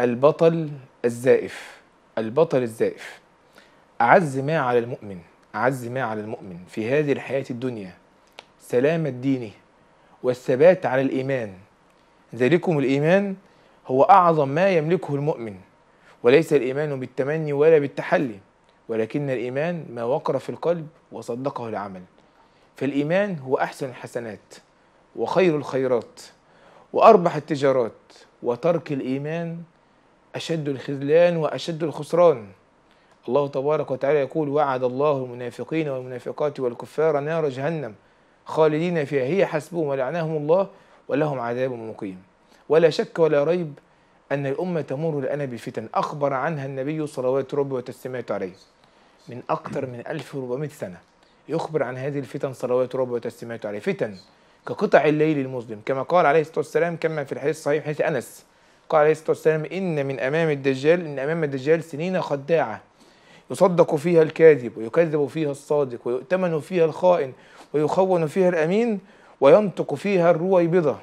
البطل الزائف البطل الزائف أعز ما على المؤمن أعز ما على المؤمن في هذه الحياة الدنيا سلام الدين والثبات على الإيمان ذلكم الإيمان هو أعظم ما يملكه المؤمن وليس الإيمان بالتمني ولا بالتحلي ولكن الإيمان ما وقر في القلب وصدقه العمل فالإيمان هو أحسن الحسنات وخير الخيرات وأربح التجارات وترك الإيمان أشد الخذلان وأشد الخسران الله تبارك وتعالى يقول وعد الله المنافقين والمنافقات والكفار نار جهنم خالدين فيها هي حسبهم ولعنهم الله ولهم عذاب مقيم ولا شك ولا ريب أن الأمة تمر الآن بفتن أخبر عنها النبي صلوات ربي وتسليمات عليه من أكثر من 1400 سنة يخبر عن هذه الفتن صلوات ربي وتسليمات عليه فتن كقطع الليل المظلم كما قال عليه الصلاة والسلام كما في الحديث الصحيح حديث أنس قال عليه الصلاة والسلام إن من أمام الدجال إن أمام الدجال سنين خداعة يصدق فيها الكاذب ويكذب فيها الصادق ويؤتمن فيها الخائن ويخون فيها الأمين وينطق فيها الرويبضة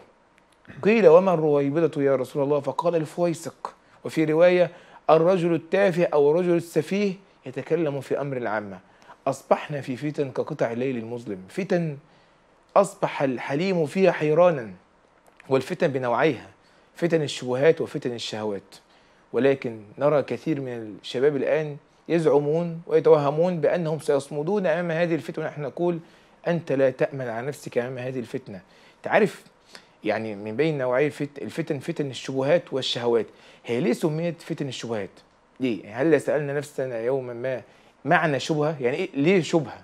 قيل وما الرويبضة يا رسول الله فقال الفويسق وفي رواية الرجل التافه أو الرجل السفيه يتكلم في أمر العامة أصبحنا في فتن كقطع الليل المظلم فتن أصبح الحليم فيها حيرانا والفتن بنوعيها فتن الشبهات وفتن الشهوات ولكن نرى كثير من الشباب الآن يزعمون ويتوهمون بأنهم سيصمدون أمام هذه الفتنة نحن نقول أنت لا تأمن على نفسك أمام هذه الفتنة تعرف يعني من بين نوعي الفتن, الفتن فتن الشبهات والشهوات هي ليه سميت فتن الشبهات؟ ليه؟ هل سألنا نفسنا يوما ما معنى شبهة؟ يعني إيه ليه شبهة؟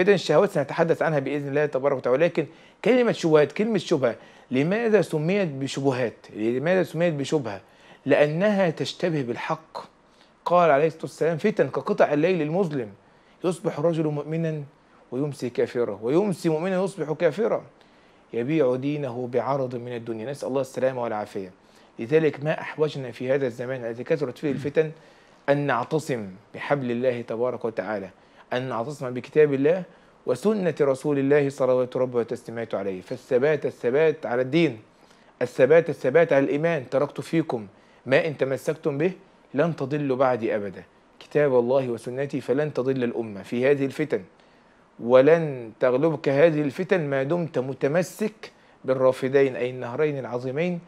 فإذا الشهوات سنتحدث عنها بإذن الله تبارك وتعالى ولكن كلمة شبهات كلمة شبهة لماذا سميت بشبهات لماذا سميت بشبهة لأنها تشتبه بالحق قال عليه الصلاة والسلام فتن كقطع الليل المظلم يصبح الرجل مؤمنا ويمسي كافرا ويمسي مؤمنا يصبح كافرا يبيع دينه بعرض من الدنيا نسأل الله السلامة والعافية لذلك ما أحوجنا في هذا الزمان الذي كثرت فيه الفتن أن نعتصم بحبل الله تبارك وتعالى أن أعتصم بكتاب الله وسنة رسول الله صلوات ربه وتستمعت عليه فالثبات الثبات على الدين الثبات الثبات على الإيمان تركت فيكم ما إن تمسكتم به لن تضلوا بعدي أبدا كتاب الله وسنتي فلن تضل الأمة في هذه الفتن ولن تغلبك هذه الفتن ما دمت متمسك بالرافدين أي النهرين العظيمين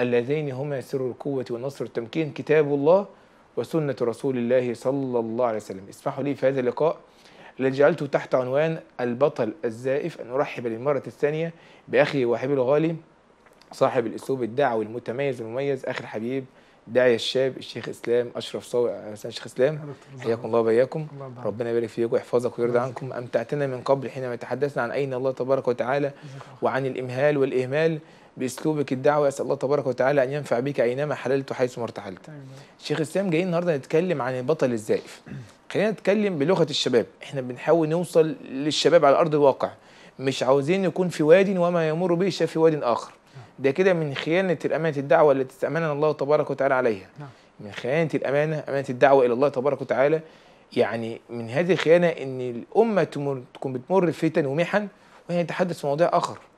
اللذين هما سر القوة ونصر التمكين كتاب الله وسنة رسول الله صلى الله عليه وسلم اسمحوا لي في هذا اللقاء الذي جعلته تحت عنوان البطل الزائف أن أرحب للمرة الثانية بأخي وحبيبي الغالي صاحب الأسلوب الدعوي المتميز المميز أخي الحبيب داعية الشاب الشيخ إسلام أشرف صاوي أهلا شيخ إسلام حياكم الله وبياكم ربنا يبارك فيكم ويحفظك ويرضى عنكم أمتعتنا من قبل حينما تحدثنا عن أين الله تبارك وتعالى وعن الإمهال والإهمال باسلوبك الدعوي اسال الله تبارك وتعالى ان ينفع بك اينما حللت وحيثما ارتحلت. شيخ اسلام جايين النهارده نتكلم عن البطل الزائف. خلينا نتكلم بلغه الشباب، احنا بنحاول نوصل للشباب على ارض الواقع. مش عاوزين يكون في واد وما يمر به شاف في واد اخر. ده كده من خيانه الامانه الدعوه التي استامننا الله تبارك وتعالى عليها. نعم. من خيانه الامانه، امانه الدعوه الى الله تبارك وتعالى يعني من هذه الخيانه ان الامه تكون بتمر فتن ومحن وهي تتحدث في مواضيع اخر.